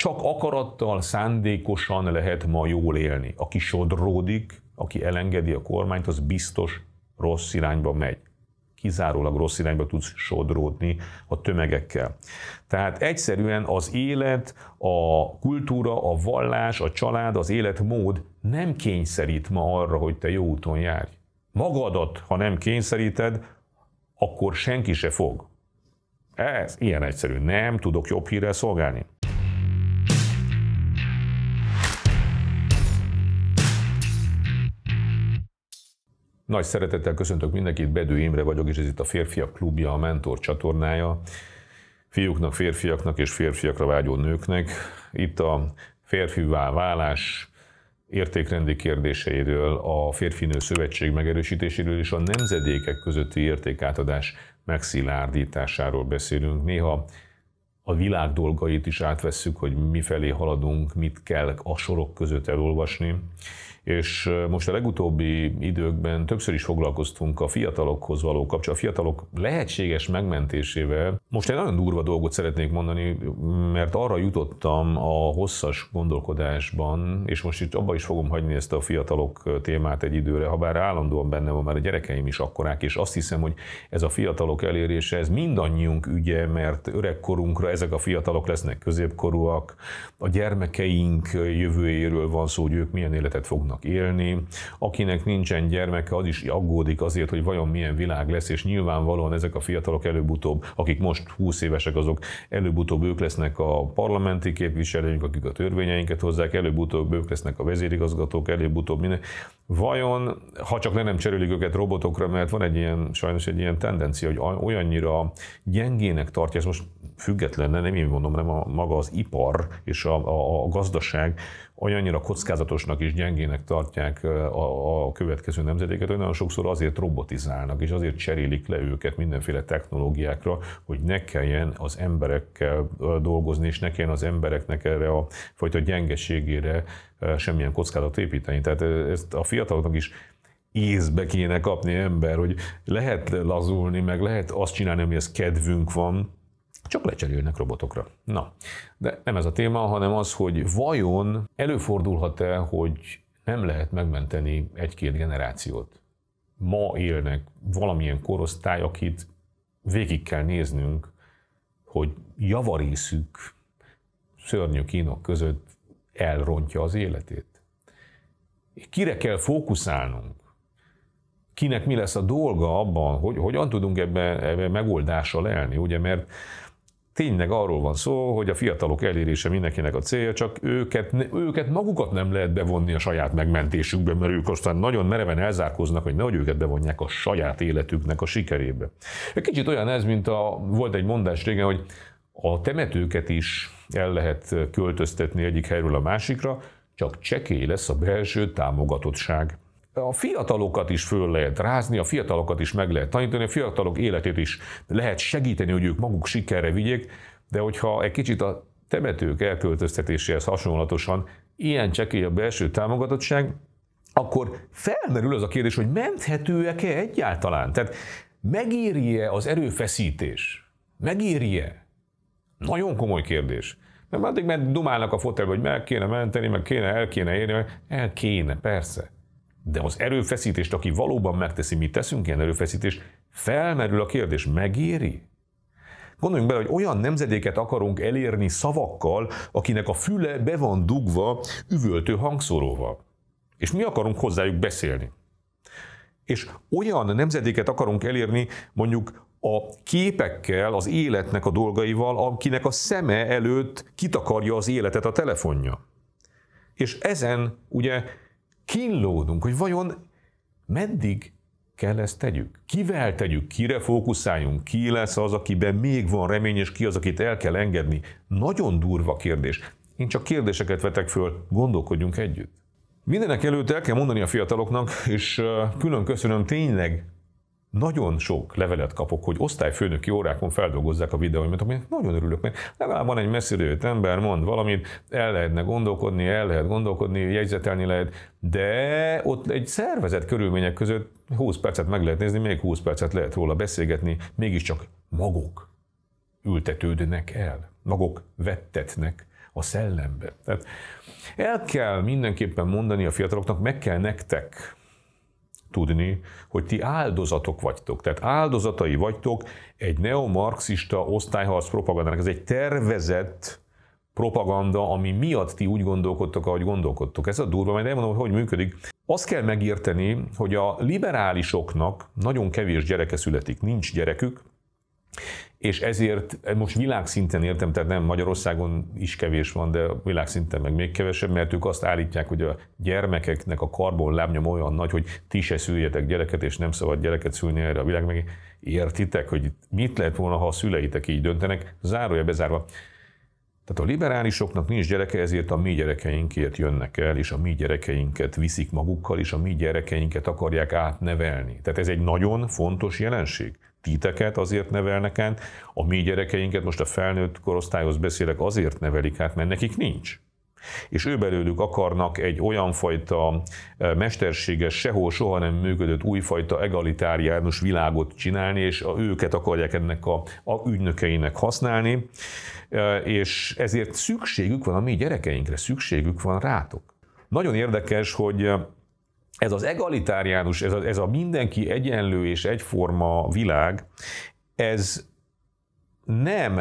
Csak akarattal, szándékosan lehet ma jól élni. Aki sodródik, aki elengedi a kormányt, az biztos rossz irányba megy. Kizárólag rossz irányba tudsz sodródni a tömegekkel. Tehát egyszerűen az élet, a kultúra, a vallás, a család, az életmód nem kényszerít ma arra, hogy te jó úton járj. Magadat, ha nem kényszeríted, akkor senki se fog. Ez ilyen egyszerű. Nem tudok jobb hírrel szolgálni. Nagy szeretettel köszöntök mindenkit, Bedő Imre vagyok, és ez itt a Férfiak Klubja, a Mentor csatornája. Fiúknak, férfiaknak és férfiakra vágyó nőknek. Itt a férfivá válás értékrendi kérdéseiről, a férfinő szövetség megerősítéséről és a nemzedékek közötti értékátadás megszilárdításáról beszélünk. Néha a világ dolgait is átvesszük, hogy mifelé haladunk, mit kell a sorok között elolvasni. És most a legutóbbi időkben többször is foglalkoztunk a fiatalokhoz való kapcsolat, a fiatalok lehetséges megmentésével. Most egy nagyon durva dolgot szeretnék mondani, mert arra jutottam a hosszas gondolkodásban, és most itt abba is fogom hagyni ezt a fiatalok témát egy időre, ha bár állandóan benne van, mert a gyerekeim is akkorák, és azt hiszem, hogy ez a fiatalok elérése, ez mindannyiunk ügye, mert öregkorunkra ezek a fiatalok lesznek középkorúak, a gyermekeink jövőjéről van szó, hogy ők milyen életet fognak élni. Akinek nincsen gyermeke, az is aggódik azért, hogy vajon milyen világ lesz, és nyilvánvalóan ezek a fiatalok előbb-utóbb, akik most 20 évesek, azok előbb-utóbb ők lesznek a parlamenti képviselőink, akik a törvényeinket hozzák, előbb-utóbb ők lesznek a vezérigazgatók, előbb-utóbb minden. Vajon, ha csak le nem cserélik őket robotokra, mert van egy ilyen, sajnos egy ilyen tendencia, hogy olyannyira gyengének tartja, ez most független lenne, nem én mondom, hanem a, maga az ipar és a, a, a gazdaság olyannyira kockázatosnak és gyengének tartják a, a következő nemzedéket, hogy nagyon sokszor azért robotizálnak, és azért cserélik le őket mindenféle technológiákra, hogy ne kelljen az emberekkel dolgozni, és ne kelljen az embereknek erre a fajta gyengeségére semmilyen kockázatot építeni. Tehát ezt a fiataloknak is észbe kéne kapni ember, hogy lehet lazulni, meg lehet azt csinálni, amihez kedvünk van, csak lecserélnek robotokra. Na, de nem ez a téma, hanem az, hogy vajon előfordulhat-e, hogy nem lehet megmenteni egy-két generációt. Ma élnek valamilyen korosztály, akit végig kell néznünk, hogy javarészük szörnyű kínok között elrontja az életét. Kire kell fókuszálnunk? Kinek mi lesz a dolga abban, hogy hogyan tudunk ebben ebbe megoldással elni, ugye, mert tényleg arról van szó, hogy a fiatalok elérése mindenkinek a célja, csak őket, őket magukat nem lehet bevonni a saját megmentésükbe, mert ők aztán nagyon mereven elzárkoznak, hogy nehogy őket bevonják a saját életüknek a sikerébe. Kicsit olyan ez, mint a, volt egy mondás régen, hogy a temetőket is el lehet költöztetni egyik helyről a másikra, csak csekély lesz a belső támogatottság a fiatalokat is föl lehet rázni, a fiatalokat is meg lehet tanítani, a fiatalok életét is lehet segíteni, hogy ők maguk sikerre vigyék, de hogyha egy kicsit a temetők elköltöztetéséhez hasonlatosan ilyen csekély a belső támogatottság, akkor felmerül az a kérdés, hogy menthetőek-e egyáltalán? Tehát megéri-e az erőfeszítés? Megéri-e? Nagyon komoly kérdés. Mert addig mert dumálnak a fotelbe, hogy meg kéne menteni, meg kéne, el kéne érni, meg el kéne, persze. De az erőfeszítést, aki valóban megteszi, mi teszünk ilyen erőfeszítést, felmerül a kérdés, megéri? Gondoljunk bele, hogy olyan nemzedéket akarunk elérni szavakkal, akinek a füle be van dugva üvöltő hangszóróval. És mi akarunk hozzájuk beszélni. És olyan nemzedéket akarunk elérni, mondjuk a képekkel, az életnek a dolgaival, akinek a szeme előtt kitakarja az életet a telefonja. És ezen ugye kínlódunk, hogy vajon meddig kell ezt tegyük? Kivel tegyük? Kire fókuszáljunk? Ki lesz az, akiben még van remény, és ki az, akit el kell engedni? Nagyon durva kérdés. Én csak kérdéseket vetek föl, gondolkodjunk együtt. Mindenek előtt el kell mondani a fiataloknak, és külön köszönöm tényleg nagyon sok levelet kapok, hogy osztályfőnöki órákon feldolgozzák a videóimat, amit nagyon örülök, mert legalább van egy messzire jött ember, mond valamit, el lehetne gondolkodni, el lehet gondolkodni, jegyzetelni lehet, de ott egy szervezet körülmények között 20 percet meg lehet nézni, még 20 percet lehet róla beszélgetni, mégiscsak maguk ültetődnek el, maguk vettetnek a szellembe. Tehát el kell mindenképpen mondani a fiataloknak, meg kell nektek tudni, hogy ti áldozatok vagytok. Tehát áldozatai vagytok egy neomarxista osztályharc propagandának. Ez egy tervezett propaganda, ami miatt ti úgy gondolkodtok, ahogy gondolkodtok. Ez a durva, majd elmondom, hogy hogy működik. Azt kell megérteni, hogy a liberálisoknak nagyon kevés gyereke születik, nincs gyerekük, és ezért most világszinten értem, tehát nem Magyarországon is kevés van, de világszinten meg még kevesebb, mert ők azt állítják, hogy a gyermekeknek a karbon lábnyom olyan nagy, hogy ti se szüljetek gyereket, és nem szabad gyereket szülni erre a világ meg. Értitek, hogy mit lehet volna, ha a szüleitek így döntenek? Zárója bezárva. Tehát a liberálisoknak nincs gyereke, ezért a mi gyerekeinkért jönnek el, és a mi gyerekeinket viszik magukkal, és a mi gyerekeinket akarják átnevelni. Tehát ez egy nagyon fontos jelenség titeket azért nevelnek át, a mi gyerekeinket most a felnőtt korosztályhoz beszélek, azért nevelik át, mert nekik nincs. És ő belőlük akarnak egy olyan fajta e, mesterséges, sehol soha nem működött újfajta egalitáriánus világot csinálni, és őket akarják ennek a, a ügynökeinek használni, e, és ezért szükségük van a mi gyerekeinkre, szükségük van rátok. Nagyon érdekes, hogy ez az egalitáriánus, ez a, ez a mindenki egyenlő és egyforma világ, ez nem,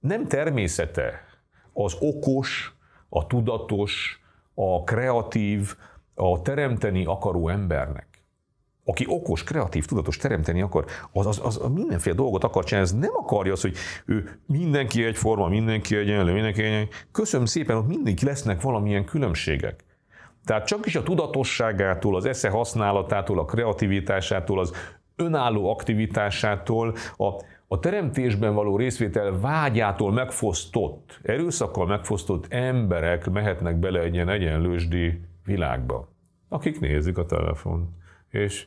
nem természete az okos, a tudatos, a kreatív, a teremteni akaró embernek. Aki okos, kreatív, tudatos, teremteni akar, az, az, az mindenféle dolgot akar csinálni, ez nem akarja az, hogy ő mindenki egyforma, mindenki egyenlő, mindenki egyenlő. Köszönöm szépen, hogy mindig lesznek valamilyen különbségek. Tehát csak is a tudatosságától, az esze használatától, a kreativitásától, az önálló aktivitásától, a, a teremtésben való részvétel vágyától megfosztott, erőszakkal megfosztott emberek mehetnek bele egy ilyen egyenlősdi világba, akik nézik a telefon És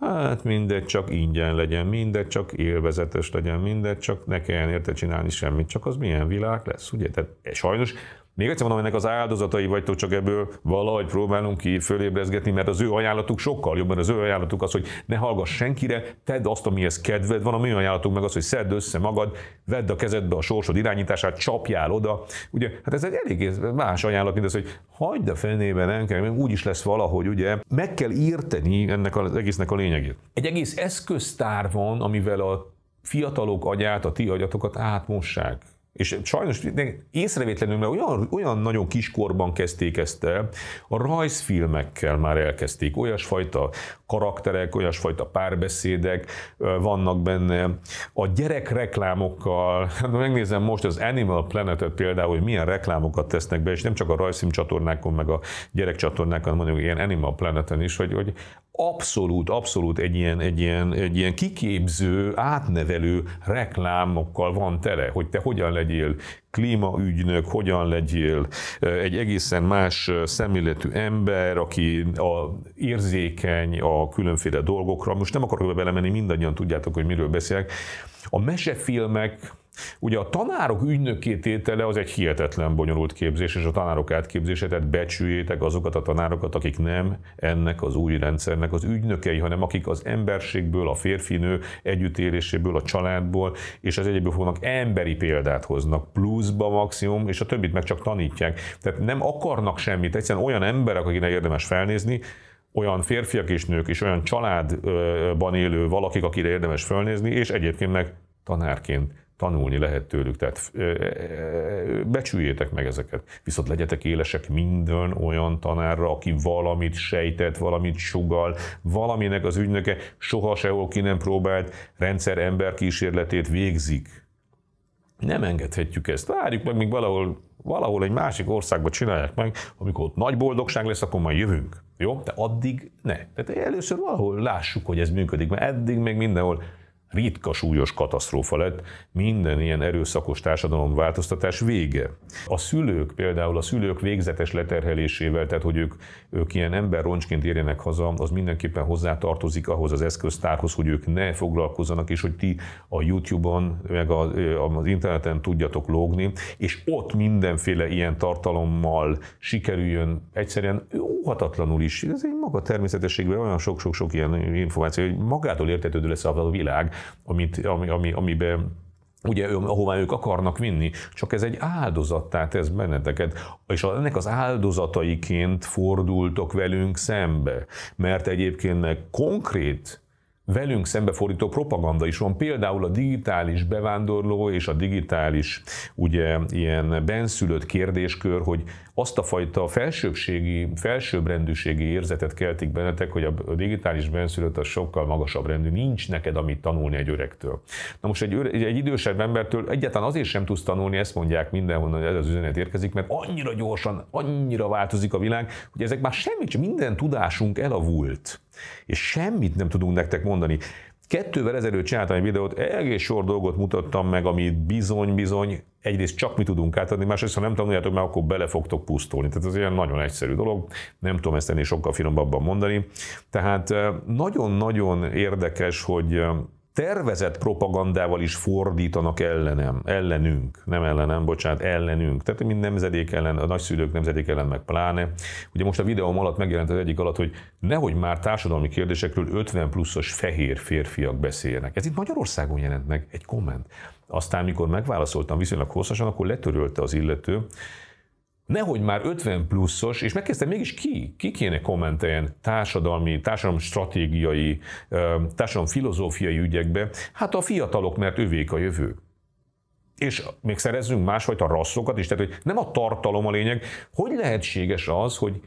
hát mindegy csak ingyen legyen, mindegy csak élvezetes legyen, mindegy csak ne kelljen érte csinálni semmit, csak az milyen világ lesz, ugye? Tehát eh, sajnos még egyszer mondom, ennek az áldozatai vagytok, csak ebből valahogy próbálunk ki fölébrezgetni, mert az ő ajánlatuk sokkal jobb, mert az ő ajánlatuk az, hogy ne hallgass senkire, tedd azt, amihez kedved van, a mi ajánlatunk meg az, hogy szedd össze magad, vedd a kezedbe a sorsod irányítását, csapjál oda. Ugye, hát ez egy elég más ajánlat, mint az, hogy hagyd a fenében, engem, úgy is lesz valahogy, ugye, meg kell érteni ennek az egésznek a lényegét. Egy egész eszköztár van, amivel a fiatalok agyát, a ti agyatokat átmossák és sajnos észrevétlenül, mert olyan, olyan nagyon kiskorban kezdték ezt el, a rajzfilmekkel már elkezdték, olyasfajta karakterek, olyasfajta párbeszédek vannak benne. A gyerek reklámokkal, hát megnézem most az Animal Planet-et például, hogy milyen reklámokat tesznek be, és nem csak a rajzfilm csatornákon, meg a gyerekcsatornákon, hanem mondjuk ilyen Animal Planet-en is, hogy, hogy abszolút, abszolút egy ilyen, egy, ilyen, egy ilyen kiképző, átnevelő reklámokkal van tele, hogy te hogyan legyél klímaügynök, hogyan legyél egy egészen más szemléletű ember, aki a érzékeny a különféle dolgokra. Most nem akarok belemenni, mindannyian tudjátok, hogy miről beszélek. A mesefilmek Ugye a tanárok ügynökké tétele az egy hihetetlen bonyolult képzés, és a tanárok átképzése, tehát becsüljétek azokat a tanárokat, akik nem ennek az új rendszernek az ügynökei, hanem akik az emberségből, a férfinő együttéléséből, a családból, és az egyéből fognak emberi példát hoznak, pluszba maximum, és a többit meg csak tanítják. Tehát nem akarnak semmit, egyszerűen olyan emberek, akiknek érdemes felnézni, olyan férfiak és nők, és olyan családban élő valakik, akire érdemes felnézni, és egyébként meg tanárként tanulni lehet tőlük, tehát becsüljétek meg ezeket. Viszont legyetek élesek minden olyan tanárra, aki valamit sejtett, valamit sugal, valaminek az ügynöke soha sehol ki nem próbált rendszer ember kísérletét végzik. Nem engedhetjük ezt. Várjuk meg, még valahol, valahol egy másik országban csinálják meg, amikor ott nagy boldogság lesz, akkor majd jövünk. Jó? De addig ne. Tehát először valahol lássuk, hogy ez működik, mert eddig még mindenhol ritka súlyos katasztrófa lett minden ilyen erőszakos változtatás vége. A szülők például a szülők végzetes leterhelésével, tehát hogy ők, ők ilyen emberroncsként érjenek haza, az mindenképpen hozzátartozik ahhoz az eszköztárhoz, hogy ők ne foglalkozzanak, és hogy ti a YouTube-on, meg az, az interneten tudjatok lógni, és ott mindenféle ilyen tartalommal sikerüljön egyszerűen óhatatlanul is. Ez egy maga természetességben olyan sok-sok-sok ilyen információ, hogy magától értetődő lesz a világ, amit, ami, ami, amiben ugye ahová ők akarnak vinni, csak ez egy áldozat, tehát ez benneteket. És ennek az áldozataiként fordultok velünk szembe, mert egyébként meg konkrét velünk szembefordító propaganda is van. Például a digitális bevándorló és a digitális ugye ilyen benszülött kérdéskör, hogy azt a fajta felsőbbségi, felsőbbrendűségi érzetet keltik bennetek, hogy a digitális benszülött a sokkal magasabb rendű, nincs neked amit tanulni egy öregtől. Na most egy, egy, egy idősebb embertől egyáltalán azért sem tudsz tanulni, ezt mondják mindenhonnan, hogy ez az üzenet érkezik, mert annyira gyorsan, annyira változik a világ, hogy ezek már semmit, minden tudásunk elavult. És semmit nem tudunk nektek mondani. Kettővel ezelőtt csináltam egy videót, egész sor dolgot mutattam meg, amit bizony-bizony egyrészt csak mi tudunk átadni, másrészt, ha nem tanuljátok meg, akkor bele fogtok pusztulni. Tehát ez ilyen nagyon egyszerű dolog, nem tudom ezt ennél sokkal finomabban mondani. Tehát eh, nagyon-nagyon érdekes, hogy eh, tervezett propagandával is fordítanak ellenem, ellenünk, nem ellenem, bocsánat, ellenünk. Tehát mind nemzedék ellen, a nagyszülők nemzedék ellen meg pláne. Ugye most a videóm alatt megjelent az egyik alatt, hogy nehogy már társadalmi kérdésekről 50 pluszos fehér férfiak beszéljenek. Ez itt Magyarországon jelent meg egy komment. Aztán, mikor megválaszoltam viszonylag hosszasan, akkor letörölte az illető, nehogy már 50 pluszos, és megkezdtem mégis ki, ki kéne kommenteljen társadalmi, társadalom stratégiai, társadalom filozófiai ügyekbe, hát a fiatalok, mert ővék a jövő. És még szerezzünk másfajta rasszokat is, tehát hogy nem a tartalom a lényeg, hogy lehetséges az, hogy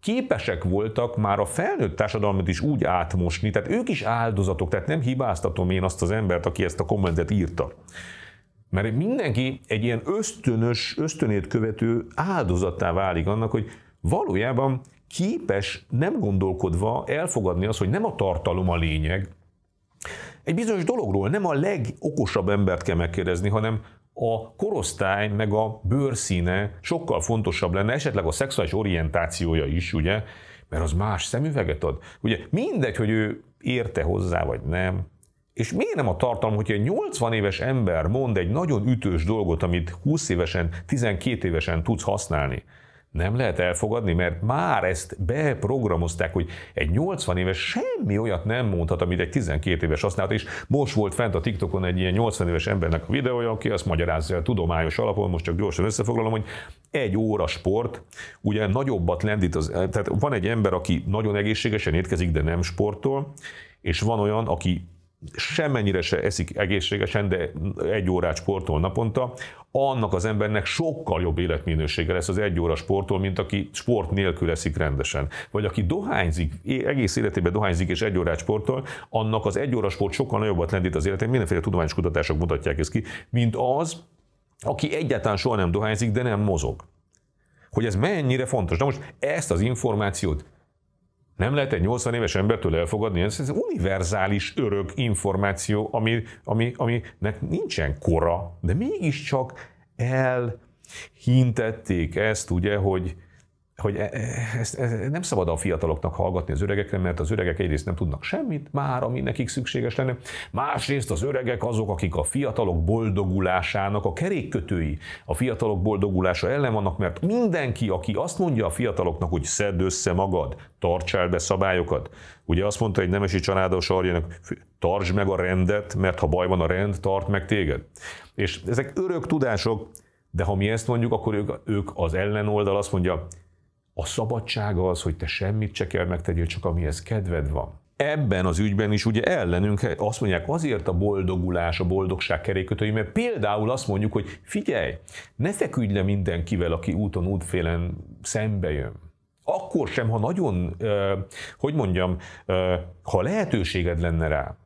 képesek voltak már a felnőtt társadalmat is úgy átmosni, tehát ők is áldozatok, tehát nem hibáztatom én azt az embert, aki ezt a kommentet írta. Mert mindenki egy ilyen ösztönös, ösztönét követő áldozattá válik annak, hogy valójában képes nem gondolkodva elfogadni azt, hogy nem a tartalom a lényeg. Egy bizonyos dologról nem a legokosabb embert kell megkérdezni, hanem a korosztály meg a bőrszíne sokkal fontosabb lenne, esetleg a szexuális orientációja is, ugye, mert az más szemüveget ad. Ugye mindegy, hogy ő érte hozzá, vagy nem, és miért nem a tartalom, hogyha 80 éves ember mond egy nagyon ütős dolgot, amit 20 évesen, 12 évesen tudsz használni, nem lehet elfogadni, mert már ezt beprogramozták, hogy egy 80 éves semmi olyat nem mondhat, amit egy 12 éves használt, és most volt fent a TikTokon egy ilyen 80 éves embernek a videója, aki azt magyarázza a tudományos alapon, most csak gyorsan összefoglalom, hogy egy óra sport, ugye nagyobbat lendít, az, tehát van egy ember, aki nagyon egészségesen étkezik, de nem sportol, és van olyan, aki semmennyire se eszik egészségesen, de egy órát sportol naponta, annak az embernek sokkal jobb életminősége lesz az egy óra sportol, mint aki sport nélkül eszik rendesen. Vagy aki dohányzik, egész életében dohányzik és egy órát sportol, annak az egy óra sport sokkal nagyobbat lendít az életében mindenféle tudományos kutatások mutatják ezt ki, mint az, aki egyáltalán soha nem dohányzik, de nem mozog. Hogy ez mennyire fontos. Na most ezt az információt nem lehet egy 80 éves embertől elfogadni, ez, ez univerzális örök információ, ami, ami, aminek nincsen kora, de mégiscsak elhintették ezt, ugye, hogy, hogy e, e, ezt, ezt nem szabad a fiataloknak hallgatni az öregekre, mert az öregek egyrészt nem tudnak semmit már, ami nekik szükséges lenne, másrészt az öregek azok, akik a fiatalok boldogulásának a kerékkötői. A fiatalok boldogulása ellen vannak, mert mindenki, aki azt mondja a fiataloknak, hogy szedd össze magad, tartsál be szabályokat, Ugye azt mondta egy nemesi családos arjának, tartsd meg a rendet, mert ha baj van a rend, tart meg téged. És ezek örök tudások, de ha mi ezt mondjuk, akkor ők, ők az ellenoldal azt mondja, a szabadság az, hogy te semmit se kell megtegyél, csak amihez kedved van. Ebben az ügyben is ugye ellenünk azt mondják, azért a boldogulás, a boldogság kerékötői, mert például azt mondjuk, hogy figyelj, ne feküdj le mindenkivel, aki úton, útfélen szembe jön. Akkor sem, ha nagyon, hogy mondjam, ha lehetőséged lenne rá,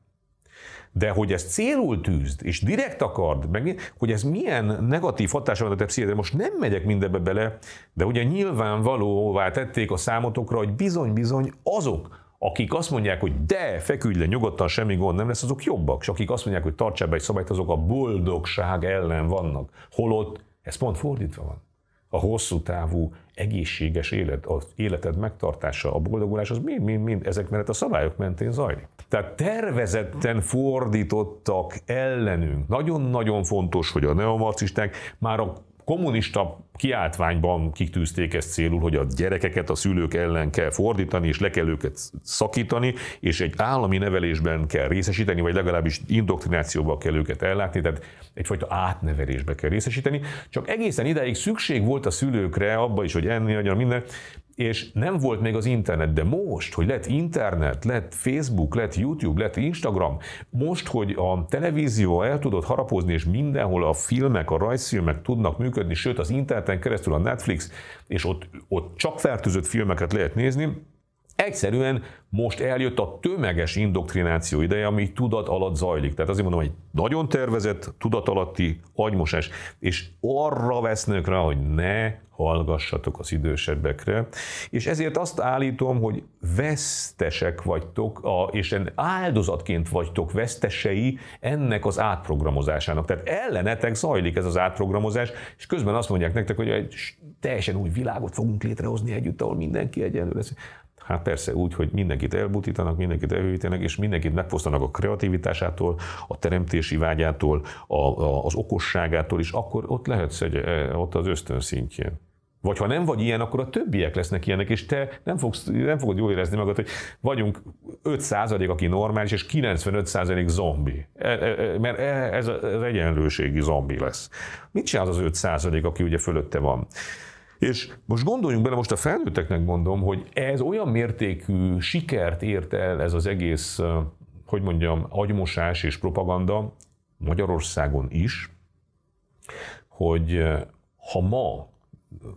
de hogy ez célul tűzd, és direkt akard, meg, hogy ez milyen negatív hatása van a te pszichedre, most nem megyek mindebbe bele, de ugye nyilvánvalóvá tették a számotokra, hogy bizony-bizony azok, akik azt mondják, hogy de, feküdj le nyugodtan, semmi gond nem lesz, azok jobbak. És akik azt mondják, hogy tartsál be egy szabályt, azok a boldogság ellen vannak. Holott ez pont fordítva van. A hosszú távú egészséges élet, az életed megtartása, a boldogulás, az mind, mind, mind ezek mellett a szabályok mentén zajlik. Tehát tervezetten fordítottak ellenünk. Nagyon-nagyon fontos, hogy a neomarcisták már a kommunista kiáltványban kitűzték ezt célul, hogy a gyerekeket a szülők ellen kell fordítani, és le kell őket szakítani, és egy állami nevelésben kell részesíteni, vagy legalábbis indoktrinációba kell őket ellátni, tehát egyfajta átnevelésbe kell részesíteni. Csak egészen ideig szükség volt a szülőkre abba is, hogy enni, anyja, minden, és nem volt még az internet, de most, hogy lett internet, lett Facebook, lett YouTube, lett Instagram, most, hogy a televízió el tudott harapozni, és mindenhol a filmek, a rajzfilmek tudnak működni, sőt az interneten keresztül a Netflix, és ott, ott csak fertőzött filmeket lehet nézni, Egyszerűen most eljött a tömeges indoktrináció ideje, ami tudat alatt zajlik. Tehát azért mondom, hogy nagyon tervezett, tudatalatti agymosás, és arra vesznek rá, hogy ne hallgassatok az idősebbekre. És ezért azt állítom, hogy vesztesek vagytok, a, és áldozatként vagytok vesztesei ennek az átprogramozásának. Tehát ellenetek zajlik ez az átprogramozás, és közben azt mondják nektek, hogy egy teljesen új világot fogunk létrehozni együtt, ahol mindenki egyenlő lesz. Hát persze úgy, hogy mindenkit elbutítanak, mindenkit elhűítenek, és mindenkit megfosztanak a kreativitásától, a teremtési vágyától, a, a, az okosságától, és akkor ott lehetsz egy, e, ott az ösztön szintjén. Vagy ha nem vagy ilyen, akkor a többiek lesznek ilyenek, és te nem, fogsz, nem fogod jól érezni magad, hogy vagyunk 5% aki normális, és 95% zombi. E, e, e mert e, ez az egyenlőségi zombi lesz. Mit csinál az 5% aki ugye fölötte van? És most gondoljunk bele, most a felnőtteknek mondom, hogy ez olyan mértékű sikert ért el ez az egész, hogy mondjam, agymosás és propaganda Magyarországon is, hogy ha ma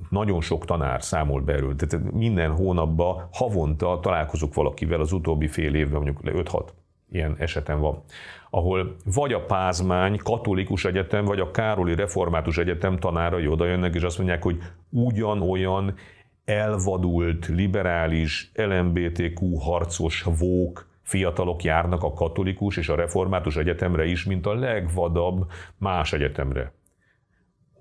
nagyon sok tanár számol be erről, tehát minden hónapban, havonta találkozok valakivel az utóbbi fél évben, mondjuk 5-6 ilyen esetem van, ahol vagy a Pázmány Katolikus Egyetem, vagy a Károli Református Egyetem tanárai oda jönnek, és azt mondják, hogy ugyanolyan elvadult, liberális, LMBTQ harcos vók, fiatalok járnak a katolikus és a református egyetemre is, mint a legvadabb más egyetemre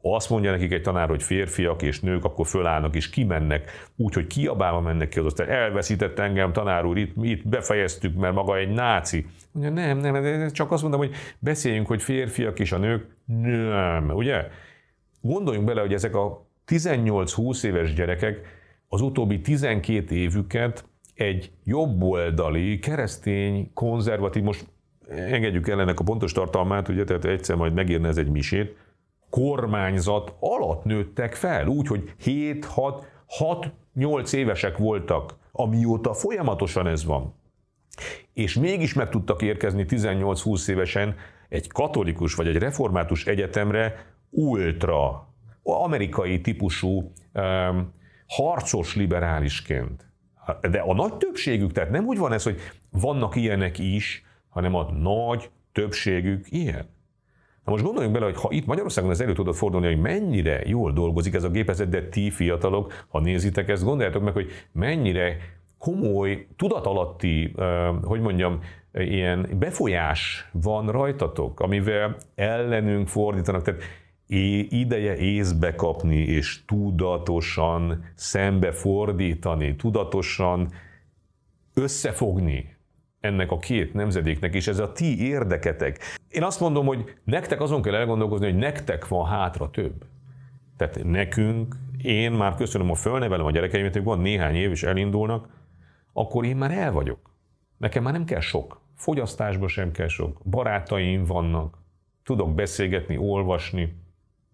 ha azt mondja nekik egy tanár, hogy férfiak és nők, akkor fölállnak és kimennek, úgyhogy kiabálva mennek ki az osztály. Elveszített engem, tanár úr, itt, itt befejeztük, mert maga egy náci. Mondja, nem, nem, csak azt mondom, hogy beszéljünk, hogy férfiak és a nők. Nem, ugye? Gondoljunk bele, hogy ezek a 18-20 éves gyerekek az utóbbi 12 évüket egy jobboldali, keresztény, konzervatív, most engedjük el ennek a pontos tartalmát, ugye, tehát egyszer majd megírne ez egy misét, kormányzat alatt nőttek fel, úgy, hogy 7, 6, 6, 8 évesek voltak, amióta folyamatosan ez van. És mégis meg tudtak érkezni 18-20 évesen egy katolikus vagy egy református egyetemre ultra, amerikai típusú um, harcos liberálisként. De a nagy többségük, tehát nem úgy van ez, hogy vannak ilyenek is, hanem a nagy többségük ilyen. Na most gondoljunk bele, hogy ha itt Magyarországon ez elő tudod fordulni, hogy mennyire jól dolgozik ez a gépezet, de ti fiatalok, ha nézitek ezt, gondoljátok meg, hogy mennyire komoly, tudatalatti, hogy mondjam, ilyen befolyás van rajtatok, amivel ellenünk fordítanak. Tehát ideje észbe kapni, és tudatosan szembe fordítani, tudatosan összefogni ennek a két nemzedéknek, és ez a ti érdeketek. Én azt mondom, hogy nektek azon kell elgondolkozni, hogy nektek van hátra több. Tehát nekünk, én már köszönöm, a fölnevelem a gyerekeimet, hogy van néhány év, és elindulnak, akkor én már el vagyok. Nekem már nem kell sok. Fogyasztásba sem kell sok. Barátaim vannak. Tudok beszélgetni, olvasni.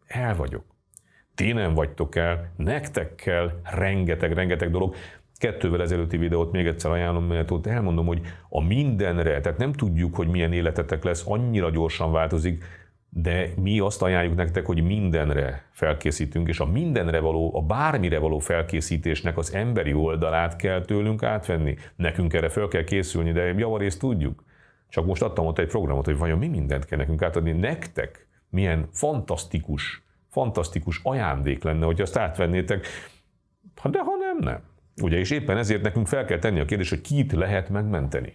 El vagyok. Ti nem vagytok el, nektek kell rengeteg-rengeteg dolog kettővel ezelőtti videót még egyszer ajánlom, mert ott elmondom, hogy a mindenre, tehát nem tudjuk, hogy milyen életetek lesz, annyira gyorsan változik, de mi azt ajánljuk nektek, hogy mindenre felkészítünk, és a mindenre való, a bármire való felkészítésnek az emberi oldalát kell tőlünk átvenni. Nekünk erre fel kell készülni, de javarészt tudjuk. Csak most adtam ott egy programot, hogy vajon mi mindent kell nekünk átadni. Nektek milyen fantasztikus, fantasztikus ajándék lenne, hogy azt átvennétek. De ha nem, nem. Ugye, és éppen ezért nekünk fel kell tenni a kérdést, hogy kit lehet megmenteni.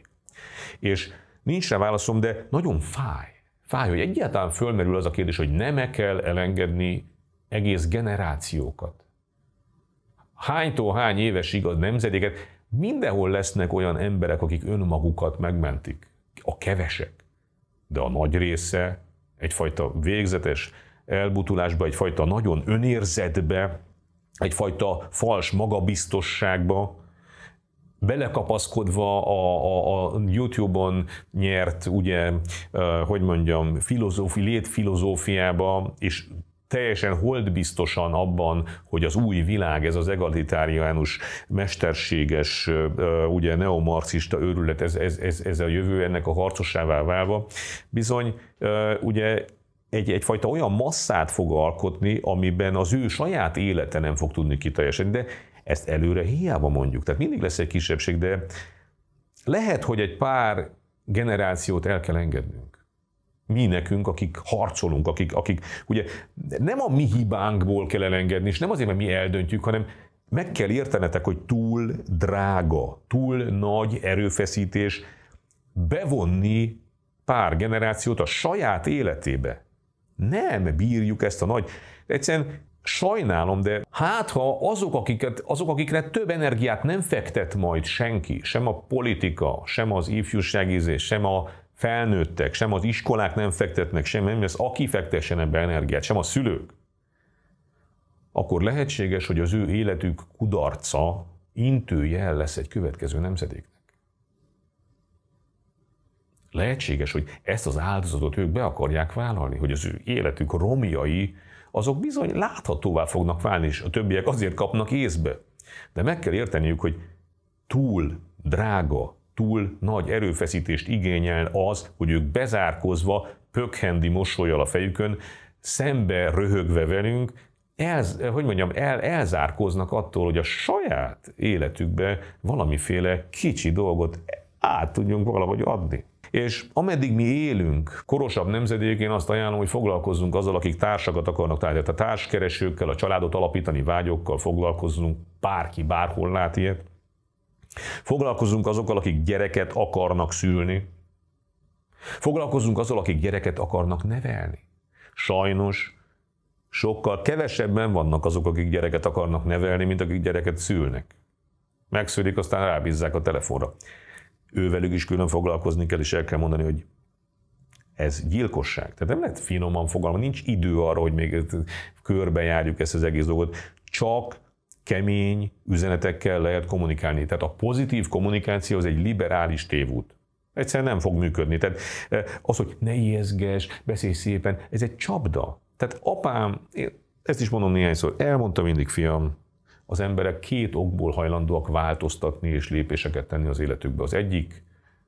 És nincs rá válaszom, de nagyon fáj. Fáj, hogy egyáltalán fölmerül az a kérdés, hogy nem kell elengedni egész generációkat. Hánytól hány éves a nemzedéket, mindenhol lesznek olyan emberek, akik önmagukat megmentik. A kevesek. De a nagy része egyfajta végzetes elbutulásba, egyfajta nagyon önérzetbe egyfajta fals magabiztosságba, belekapaszkodva a, a, a YouTube-on nyert, ugye, hogy mondjam, filozófi, létfilozófiába, és teljesen holdbiztosan abban, hogy az új világ, ez az egalitáriánus, mesterséges, ugye neomarxista őrület, ez, ez, ez, ez a jövő ennek a harcosává válva, bizony ugye egy, egyfajta olyan masszát fog alkotni, amiben az ő saját élete nem fog tudni kiteljesedni, de ezt előre hiába mondjuk. Tehát mindig lesz egy kisebbség, de lehet, hogy egy pár generációt el kell engednünk. Mi nekünk, akik harcolunk, akik, akik ugye nem a mi hibánkból kell elengedni, és nem azért, mert mi eldöntjük, hanem meg kell értenetek, hogy túl drága, túl nagy erőfeszítés bevonni pár generációt a saját életébe, nem bírjuk ezt a nagy... Egyszerűen sajnálom, de hát ha azok, akiket, azok, akikre több energiát nem fektet majd senki, sem a politika, sem az ifjúságizés, sem a felnőttek, sem az iskolák nem fektetnek, sem nem lesz, aki fektessen ebbe energiát, sem a szülők, akkor lehetséges, hogy az ő életük kudarca intőjel lesz egy következő nemzedéknek. Lehetséges, hogy ezt az áldozatot ők be akarják vállalni, hogy az ő életük romjai, azok bizony láthatóvá fognak válni, és a többiek azért kapnak észbe. De meg kell érteniük, hogy túl drága, túl nagy erőfeszítést igényel az, hogy ők bezárkozva, pökhendi mosolyjal a fejükön, szembe röhögve velünk, el, hogy mondjam, el, elzárkoznak attól, hogy a saját életükbe valamiféle kicsi dolgot át tudjunk valahogy adni. És ameddig mi élünk, korosabb nemzedék, én azt ajánlom, hogy foglalkozzunk azzal, akik társakat akarnak találni, Tehát a társkeresőkkel, a családot alapítani vágyokkal foglalkozzunk, bárki bárhol lát ilyet. Foglalkozzunk azokkal, akik gyereket akarnak szülni. foglalkozzunk azzal, akik gyereket akarnak nevelni. Sajnos sokkal kevesebben vannak azok, akik gyereket akarnak nevelni, mint akik gyereket szülnek. Megszülik, aztán rábízzák a telefonra ővelük is külön foglalkozni kell, és el kell mondani, hogy ez gyilkosság. Tehát nem lehet finoman fogalma, nincs idő arra, hogy még körbejárjuk ezt az egész dolgot. Csak kemény üzenetekkel lehet kommunikálni. Tehát a pozitív kommunikáció az egy liberális tévút. Egyszerűen nem fog működni. Tehát eh, az, hogy ne ijeszges, beszélj szépen, ez egy csapda. Tehát apám, ezt is mondom néhányszor, Elmondtam mindig, fiam, az emberek két okból hajlandóak változtatni és lépéseket tenni az életükbe. Az egyik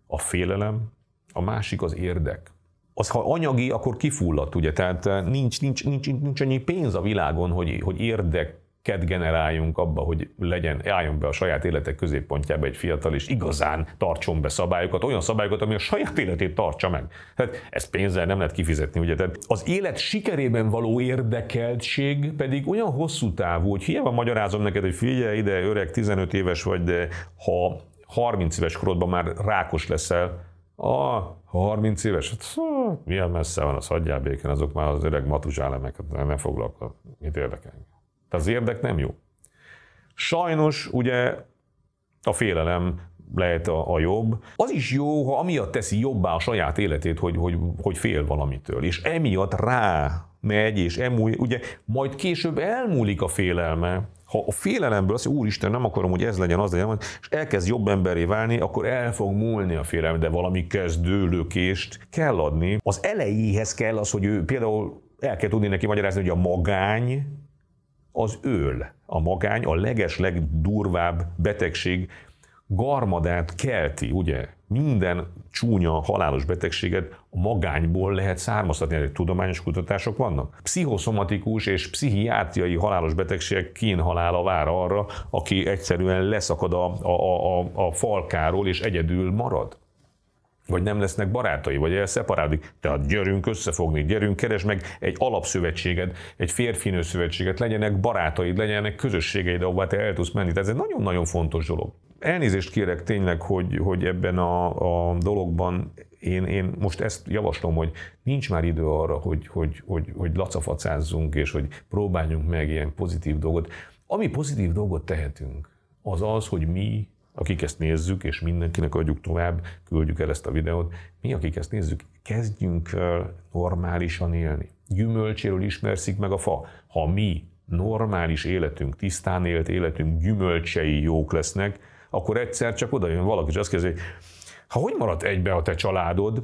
a félelem, a másik az érdek. Az, ha anyagi, akkor kifulladt, ugye? Tehát eh, nincs, nincs, nincs, nincs annyi pénz a világon, hogy, hogy érdek ket generáljunk abba, hogy legyen, álljon be a saját életek középpontjába egy fiatal, és igazán tartson be szabályokat, olyan szabályokat, ami a saját életét tartsa meg. Hát ez pénzzel nem lehet kifizetni, ugye? Tehát az élet sikerében való érdekeltség pedig olyan hosszú távú, hogy hiába magyarázom neked, hogy figyelj ide, öreg, 15 éves vagy, de ha 30 éves korodban már rákos leszel, a 30 éves, hát, milyen messze van, az hagyjál békén, azok már az öreg matuzsálemeket, hát, nem foglalkozom, mit érdekel. Tehát az érdek nem jó. Sajnos ugye a félelem lehet a, a jobb. Az is jó, ha amiatt teszi jobbá a saját életét, hogy, hogy, hogy fél valamitől, és emiatt rá megy, és emúj, ugye majd később elmúlik a félelme, ha a félelemből azt, mondja, úristen, nem akarom, hogy ez legyen, az legyen, és elkezd jobb emberé válni, akkor el fog múlni a félelem, de valami kezdőlökést kell adni. Az elejéhez kell az, hogy ő például el kell tudni neki magyarázni, hogy a magány az öl, a magány, a leges, legdurvább betegség garmadát kelti, ugye? Minden csúnya, halálos betegséget a magányból lehet származtatni, ezek tudományos kutatások vannak. Pszichoszomatikus és pszichiátriai halálos betegségek kínhalála vár arra, aki egyszerűen leszakad a, a, a, a falkáról és egyedül marad vagy nem lesznek barátai, vagy elszeparálódik. Tehát gyerünk összefogni, gyerünk, keresd meg egy alapszövetséget, egy férfinő szövetséget, legyenek barátaid, legyenek közösségeid, ahová te el tudsz menni. Tehát ez egy nagyon-nagyon fontos dolog. Elnézést kérek tényleg, hogy, hogy ebben a, a dologban én, én most ezt javaslom, hogy nincs már idő arra, hogy, hogy, hogy, hogy lacafacázzunk, és hogy próbáljunk meg ilyen pozitív dolgot. Ami pozitív dolgot tehetünk, az az, hogy mi akik ezt nézzük, és mindenkinek adjuk tovább, küldjük el ezt a videót, mi, akik ezt nézzük, kezdjünk el normálisan élni. Gyümölcséről ismerszik meg a fa. Ha mi normális életünk, tisztán élt életünk gyümölcsei jók lesznek, akkor egyszer csak oda jön valaki, és azt kezdi, ha hogy maradt egybe a te családod,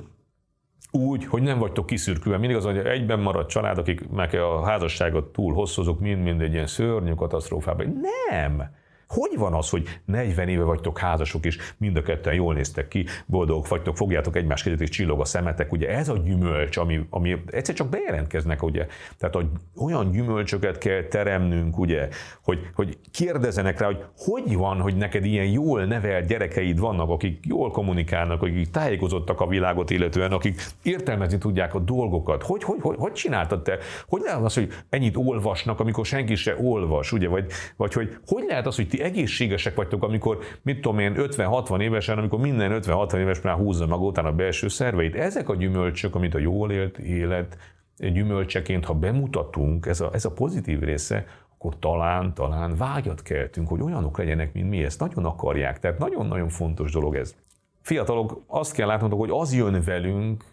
úgy, hogy nem vagytok kiszürkülve. Mindig az, hogy egyben maradt család, akik meg a házasságot túl hosszozok, mind-mind egy ilyen szörnyű katasztrófában. Nem! Hogy van az, hogy 40 éve vagytok házasok, és mind a ketten jól néztek ki, boldogok vagytok, fogjátok egymás kezét, és csillog a szemetek. Ugye ez a gyümölcs, ami, ami egyszer csak bejelentkeznek, ugye? Tehát hogy olyan gyümölcsöket kell teremnünk, ugye, hogy, hogy kérdezenek rá, hogy hogy van, hogy neked ilyen jól nevelt gyerekeid vannak, akik jól kommunikálnak, akik tájékozottak a világot illetően, akik értelmezni tudják a dolgokat. Hogy, hogy, hogy, hogy csináltad te? Hogy lehet az, hogy ennyit olvasnak, amikor senki se olvas, ugye? Vagy, vagy hogy, hogy lehet az, hogy ti egészségesek vagytok, amikor, mit tudom én, 50-60 évesen, amikor minden 50-60 éves már húzza maga után a belső szerveit. Ezek a gyümölcsök, amit a jól élt élet gyümölcseként, ha bemutatunk, ez a, ez a pozitív része, akkor talán, talán vágyat keltünk, hogy olyanok legyenek, mint mi ezt nagyon akarják. Tehát nagyon-nagyon fontos dolog ez. Fiatalok, azt kell látnotok, hogy az jön velünk,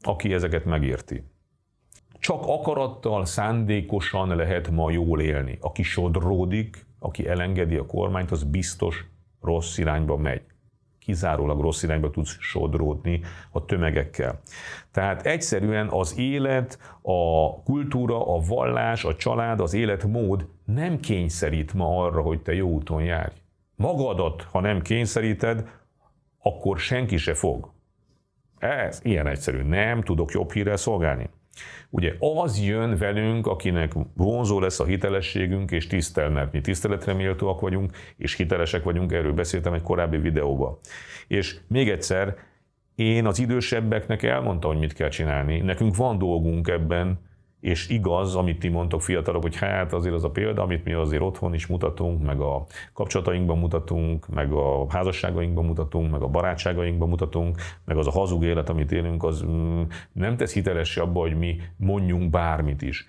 aki ezeket megérti. Csak akarattal, szándékosan lehet ma jól élni. Aki sodródik, aki elengedi a kormányt, az biztos rossz irányba megy. Kizárólag rossz irányba tudsz sodródni a tömegekkel. Tehát egyszerűen az élet, a kultúra, a vallás, a család, az életmód nem kényszerít ma arra, hogy te jó úton járj. Magadat, ha nem kényszeríted, akkor senki se fog. Ez ilyen egyszerű. Nem tudok jobb hírrel szolgálni. Ugye az jön velünk, akinek vonzó lesz a hitelességünk, és mert Mi tiszteletre méltóak vagyunk, és hitelesek vagyunk, erről beszéltem egy korábbi videóban. És még egyszer, én az idősebbeknek elmondtam, hogy mit kell csinálni. Nekünk van dolgunk ebben, és igaz, amit ti mondtok fiatalok, hogy hát azért az a példa, amit mi azért otthon is mutatunk, meg a kapcsolatainkban mutatunk, meg a házasságainkban mutatunk, meg a barátságainkban mutatunk, meg az a hazug élet, amit élünk, az mm, nem tesz hiteles abba, hogy mi mondjunk bármit is.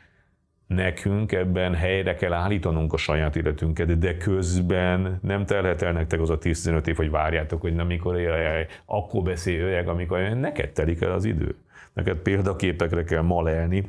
Nekünk ebben helyre kell állítanunk a saját életünket, de közben nem telhet el nektek az a 10-15 év, hogy várjátok, hogy nem mikor éljek, akkor beszéljek, amikor neked telik el az idő. Neked példaképekre kell ma lelni,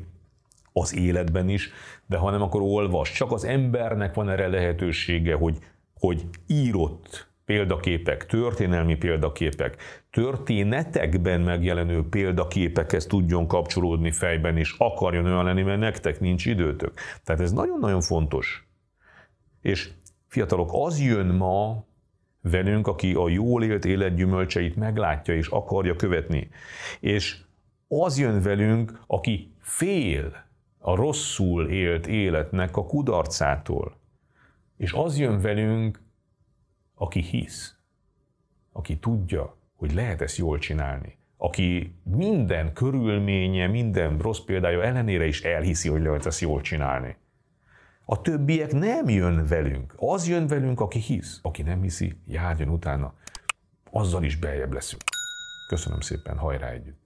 az életben is, de hanem akkor olvas. Csak az embernek van erre lehetősége, hogy, hogy írott példaképek, történelmi példaképek, történetekben megjelenő példaképekhez tudjon kapcsolódni fejben, és akarjon olyan lenni, mert nektek nincs időtök. Tehát ez nagyon-nagyon fontos. És fiatalok, az jön ma velünk, aki a jól élt élet meglátja és akarja követni. És az jön velünk, aki fél a rosszul élt életnek a kudarcától. És az jön velünk, aki hisz, aki tudja, hogy lehet ezt jól csinálni, aki minden körülménye, minden rossz példája ellenére is elhiszi, hogy lehet ezt jól csinálni. A többiek nem jön velünk. Az jön velünk, aki hisz. Aki nem hiszi, járjon utána. Azzal is beljebb leszünk. Köszönöm szépen, hajrá együtt!